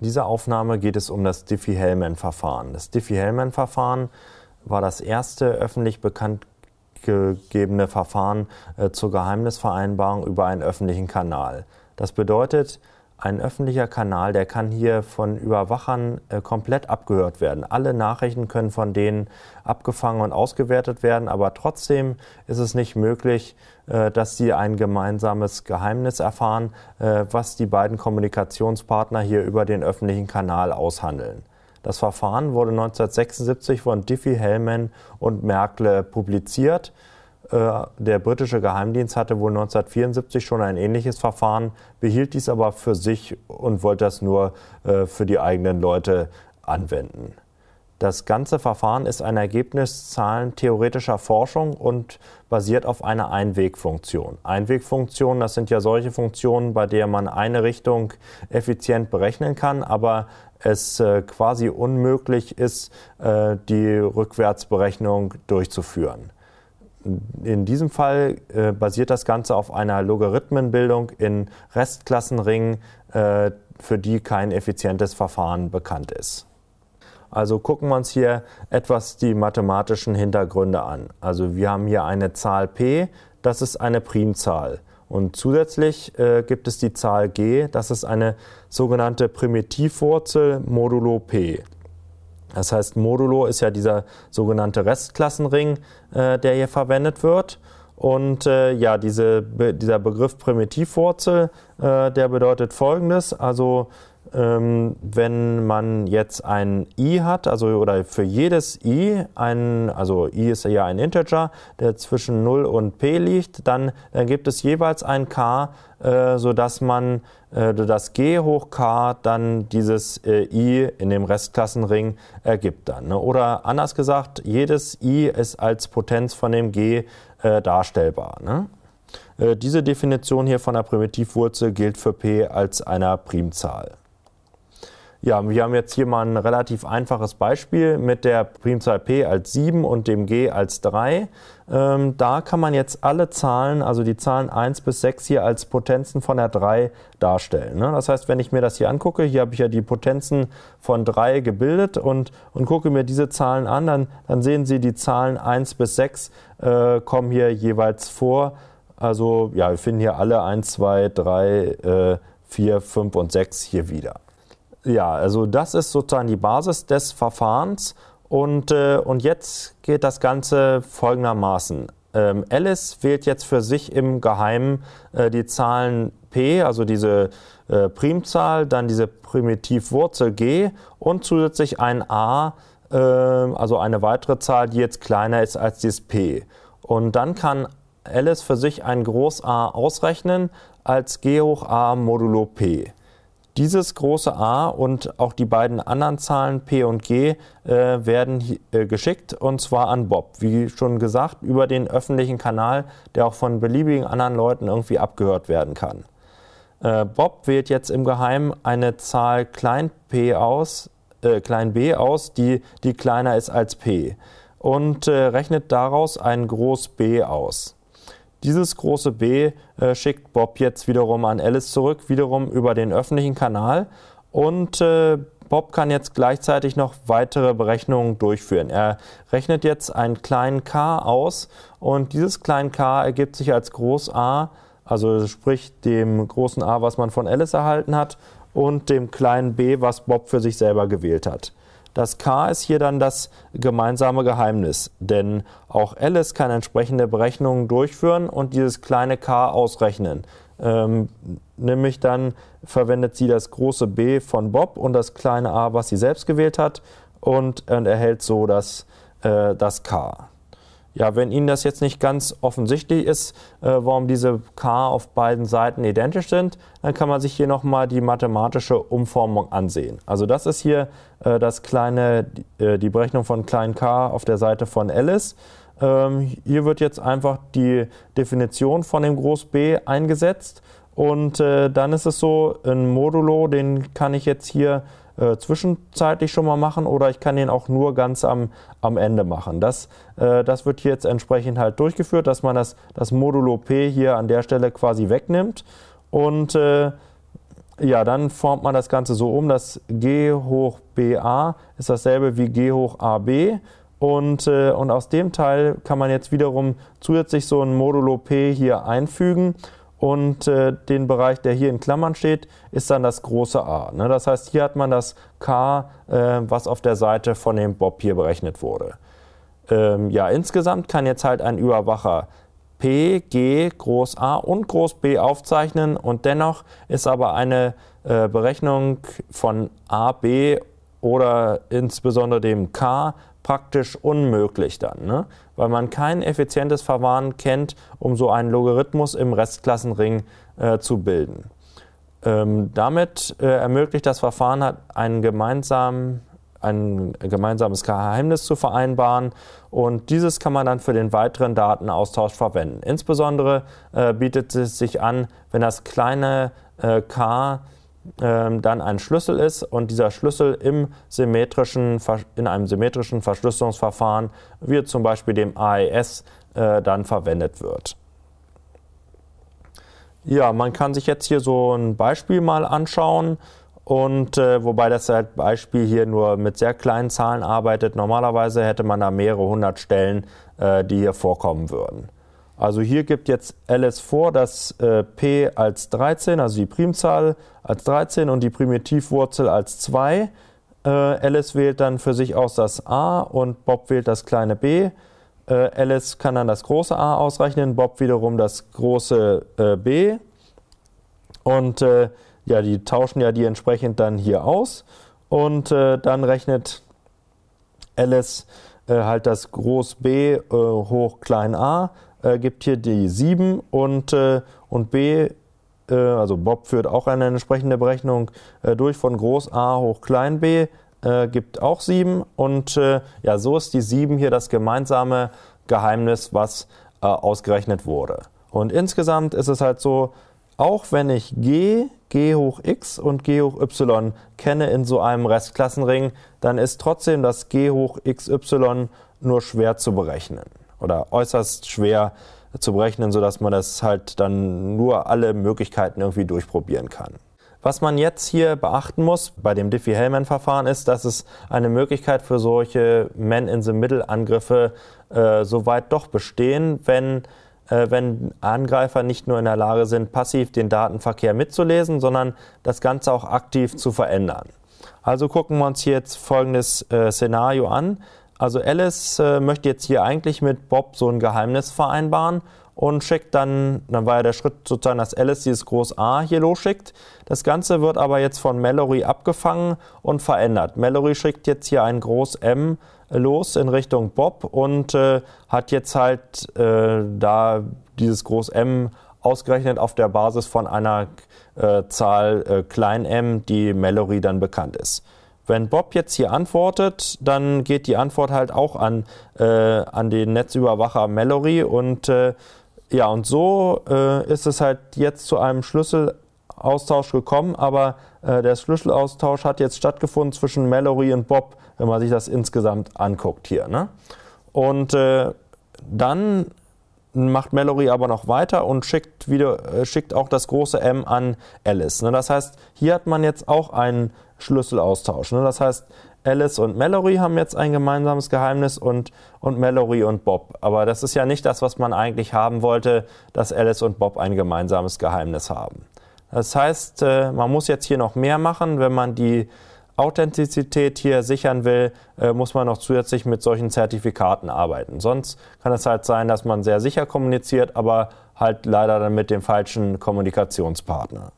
In dieser Aufnahme geht es um das Diffie-Hellman-Verfahren. Das Diffie-Hellman-Verfahren war das erste öffentlich bekannt gegebene Verfahren äh, zur Geheimnisvereinbarung über einen öffentlichen Kanal. Das bedeutet, ein öffentlicher Kanal, der kann hier von Überwachern äh, komplett abgehört werden. Alle Nachrichten können von denen abgefangen und ausgewertet werden, aber trotzdem ist es nicht möglich, äh, dass sie ein gemeinsames Geheimnis erfahren, äh, was die beiden Kommunikationspartner hier über den öffentlichen Kanal aushandeln. Das Verfahren wurde 1976 von Diffie Hellman und Merkle publiziert. Äh, der britische Geheimdienst hatte wohl 1974 schon ein ähnliches Verfahren, behielt dies aber für sich und wollte das nur äh, für die eigenen Leute anwenden. Das ganze Verfahren ist ein Ergebnis zahlentheoretischer Forschung und basiert auf einer Einwegfunktion. Einwegfunktionen, das sind ja solche Funktionen, bei der man eine Richtung effizient berechnen kann, aber es äh, quasi unmöglich ist, die Rückwärtsberechnung durchzuführen in diesem Fall äh, basiert das Ganze auf einer Logarithmenbildung in Restklassenringen, äh, für die kein effizientes Verfahren bekannt ist. Also gucken wir uns hier etwas die mathematischen Hintergründe an. Also wir haben hier eine Zahl p, das ist eine Primzahl. Und zusätzlich äh, gibt es die Zahl g, das ist eine sogenannte Primitivwurzel modulo p. Das heißt, Modulo ist ja dieser sogenannte Restklassenring, äh, der hier verwendet wird. Und äh, ja, diese, dieser Begriff Primitivwurzel, äh, der bedeutet folgendes. Also ähm, wenn man jetzt ein i hat, also oder für jedes i, ein, also i ist ja ein Integer, der zwischen 0 und p liegt, dann, dann äh, gibt es jeweils ein k, äh, sodass man äh, das g hoch k dann dieses äh, i in dem Restklassenring ergibt dann. Ne? Oder anders gesagt, jedes i ist als Potenz von dem g äh, darstellbar. Ne? Äh, diese Definition hier von der Primitivwurzel gilt für p als einer Primzahl. Ja, wir haben jetzt hier mal ein relativ einfaches Beispiel mit der Primzahl p als 7 und dem g als 3. Ähm, da kann man jetzt alle Zahlen, also die Zahlen 1 bis 6 hier als Potenzen von der 3 darstellen. Ne? Das heißt, wenn ich mir das hier angucke, hier habe ich ja die Potenzen von 3 gebildet und, und gucke mir diese Zahlen an, dann, dann sehen Sie, die Zahlen 1 bis 6 äh, kommen hier jeweils vor. Also ja, wir finden hier alle 1, 2, 3, äh, 4, 5 und 6 hier wieder ja, also das ist sozusagen die Basis des Verfahrens. Und, äh, und jetzt geht das Ganze folgendermaßen. Ähm, Alice wählt jetzt für sich im Geheimen äh, die Zahlen P, also diese äh, Primzahl, dann diese Primitivwurzel G und zusätzlich ein A, ähm, also eine weitere Zahl, die jetzt kleiner ist als dieses P. Und dann kann Alice für sich ein Groß A ausrechnen als G hoch A modulo P. Dieses große A und auch die beiden anderen Zahlen P und G äh, werden äh, geschickt und zwar an Bob. Wie schon gesagt, über den öffentlichen Kanal, der auch von beliebigen anderen Leuten irgendwie abgehört werden kann. Äh, Bob wählt jetzt im Geheimen eine Zahl klein p aus, äh, klein b aus, die, die kleiner ist als p und äh, rechnet daraus ein groß b aus. Dieses große B äh, schickt Bob jetzt wiederum an Alice zurück, wiederum über den öffentlichen Kanal. Und äh, Bob kann jetzt gleichzeitig noch weitere Berechnungen durchführen. Er rechnet jetzt einen kleinen k aus und dieses kleine k ergibt sich als groß A, also sprich dem großen A, was man von Alice erhalten hat, und dem kleinen b, was Bob für sich selber gewählt hat. Das K ist hier dann das gemeinsame Geheimnis, denn auch Alice kann entsprechende Berechnungen durchführen und dieses kleine K ausrechnen. Ähm, nämlich dann verwendet sie das große B von Bob und das kleine A, was sie selbst gewählt hat, und, und erhält so das, äh, das K ja, wenn Ihnen das jetzt nicht ganz offensichtlich ist, äh, warum diese K auf beiden Seiten identisch sind, dann kann man sich hier nochmal die mathematische Umformung ansehen. Also das ist hier äh, das kleine, die, äh, die Berechnung von klein k auf der Seite von Alice. Ähm, hier wird jetzt einfach die Definition von dem Groß B eingesetzt. Und äh, dann ist es so, ein Modulo, den kann ich jetzt hier äh, zwischenzeitlich schon mal machen oder ich kann den auch nur ganz am, am Ende machen. Das, äh, das wird hier jetzt entsprechend halt durchgeführt, dass man das, das Modulo P hier an der Stelle quasi wegnimmt und äh, ja, dann formt man das Ganze so um, dass G hoch BA ist dasselbe wie G hoch AB. Und, äh, und aus dem Teil kann man jetzt wiederum zusätzlich so ein Modulo P hier einfügen und äh, den Bereich, der hier in Klammern steht, ist dann das große A. Ne? Das heißt, hier hat man das K, äh, was auf der Seite von dem Bob hier berechnet wurde. Ähm, ja, insgesamt kann jetzt halt ein Überwacher P, G, Groß A und Groß B aufzeichnen und dennoch ist aber eine äh, Berechnung von A, B oder insbesondere dem K praktisch unmöglich dann. Ne? weil man kein effizientes Verfahren kennt, um so einen Logarithmus im Restklassenring äh, zu bilden. Ähm, damit äh, ermöglicht das Verfahren hat einen gemeinsamen ein gemeinsames Geheimnis zu vereinbaren und dieses kann man dann für den weiteren Datenaustausch verwenden. Insbesondere äh, bietet es sich an, wenn das kleine äh, k ähm, dann ein Schlüssel ist und dieser Schlüssel im symmetrischen, in einem symmetrischen Verschlüsselungsverfahren, wie zum Beispiel dem AES, äh, dann verwendet wird. Ja, man kann sich jetzt hier so ein Beispiel mal anschauen und äh, wobei das halt Beispiel hier nur mit sehr kleinen Zahlen arbeitet. Normalerweise hätte man da mehrere hundert Stellen, äh, die hier vorkommen würden. Also hier gibt jetzt Alice vor, dass äh, p als 13, also die Primzahl als 13 und die Primitivwurzel als 2. Äh, ls wählt dann für sich aus das a und Bob wählt das kleine b. Äh, ls kann dann das große a ausrechnen, Bob wiederum das große äh, b. Und äh, ja, die tauschen ja die entsprechend dann hier aus. Und äh, dann rechnet ls halt das Groß B hoch klein a äh, gibt hier die 7 und, äh, und B, äh, also Bob führt auch eine entsprechende Berechnung äh, durch von groß a hoch klein b, äh, gibt auch 7 und ja, so ist die 7 hier das gemeinsame Geheimnis, was ausgerechnet wurde. Und insgesamt ist es halt so, auch wenn ich g, g hoch x und g hoch y kenne in so einem Restklassenring, dann ist trotzdem das g hoch xy nur schwer zu berechnen oder äußerst schwer zu berechnen, sodass man das halt dann nur alle Möglichkeiten irgendwie durchprobieren kann. Was man jetzt hier beachten muss bei dem Diffie-Hellman-Verfahren ist, dass es eine Möglichkeit für solche Man-in-the-Middle-Angriffe äh, soweit doch bestehen, wenn äh, wenn Angreifer nicht nur in der Lage sind, passiv den Datenverkehr mitzulesen, sondern das Ganze auch aktiv zu verändern. Also gucken wir uns jetzt folgendes äh, Szenario an. Also Alice äh, möchte jetzt hier eigentlich mit Bob so ein Geheimnis vereinbaren und schickt dann, dann war ja der Schritt sozusagen, dass Alice dieses Groß A hier losschickt. Das Ganze wird aber jetzt von Mallory abgefangen und verändert. Mallory schickt jetzt hier ein Groß M los in Richtung Bob und äh, hat jetzt halt äh, da dieses Groß M ausgerechnet auf der Basis von einer äh, Zahl äh, klein m, die Mallory dann bekannt ist. Wenn Bob jetzt hier antwortet, dann geht die Antwort halt auch an, äh, an den Netzüberwacher Mallory und äh, ja, und so äh, ist es halt jetzt zu einem Schlüsselaustausch gekommen, aber äh, der Schlüsselaustausch hat jetzt stattgefunden zwischen Mallory und Bob, wenn man sich das insgesamt anguckt hier. Ne? Und äh, dann macht Mallory aber noch weiter und schickt, wieder, äh, schickt auch das große M an Alice. Ne? Das heißt, hier hat man jetzt auch einen Schlüsselaustausch. Ne? Das heißt, Alice und Mallory haben jetzt ein gemeinsames Geheimnis und, und Mallory und Bob. Aber das ist ja nicht das, was man eigentlich haben wollte, dass Alice und Bob ein gemeinsames Geheimnis haben. Das heißt, äh, man muss jetzt hier noch mehr machen, wenn man die Authentizität hier sichern will, äh, muss man noch zusätzlich mit solchen Zertifikaten arbeiten. Sonst kann es halt sein, dass man sehr sicher kommuniziert, aber halt leider dann mit dem falschen Kommunikationspartner.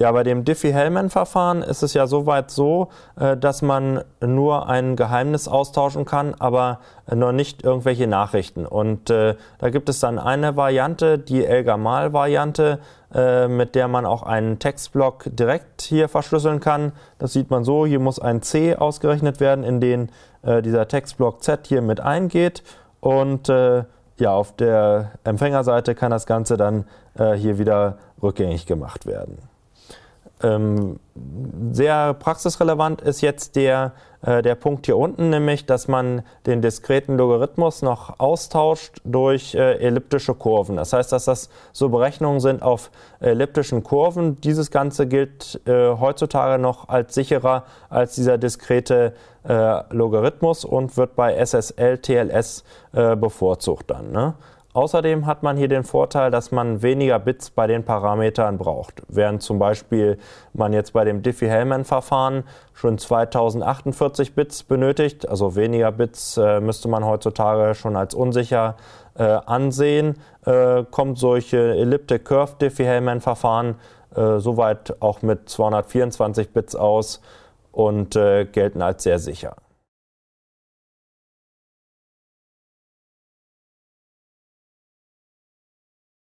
Ja, bei dem Diffie-Hellman-Verfahren ist es ja soweit so, äh, dass man nur ein Geheimnis austauschen kann, aber noch nicht irgendwelche Nachrichten. Und äh, da gibt es dann eine Variante, die Elgamal-Variante, äh, mit der man auch einen Textblock direkt hier verschlüsseln kann. Das sieht man so, hier muss ein C ausgerechnet werden, in den dieser Textblock Z hier mit eingeht. Und ja, auf der Empfängerseite kann das Ganze dann hier wieder rückgängig gemacht werden. Ähm, sehr praxisrelevant ist jetzt der, äh, der Punkt hier unten, nämlich dass man den diskreten Logarithmus noch austauscht durch äh, elliptische Kurven. Das heißt, dass das so Berechnungen sind auf elliptischen Kurven. Dieses Ganze gilt äh, heutzutage noch als sicherer als dieser diskrete äh, Logarithmus und wird bei SSL, TLS äh, bevorzugt dann. Ne? Außerdem hat man hier den Vorteil, dass man weniger Bits bei den Parametern braucht. Während zum Beispiel man jetzt bei dem Diffie-Hellman-Verfahren schon 2048 Bits benötigt, also weniger Bits äh, müsste man heutzutage schon als unsicher äh, ansehen, äh, kommt solche Elliptic-Curve-Diffie-Hellman-Verfahren äh, soweit auch mit 224 Bits aus und äh, gelten als sehr sicher.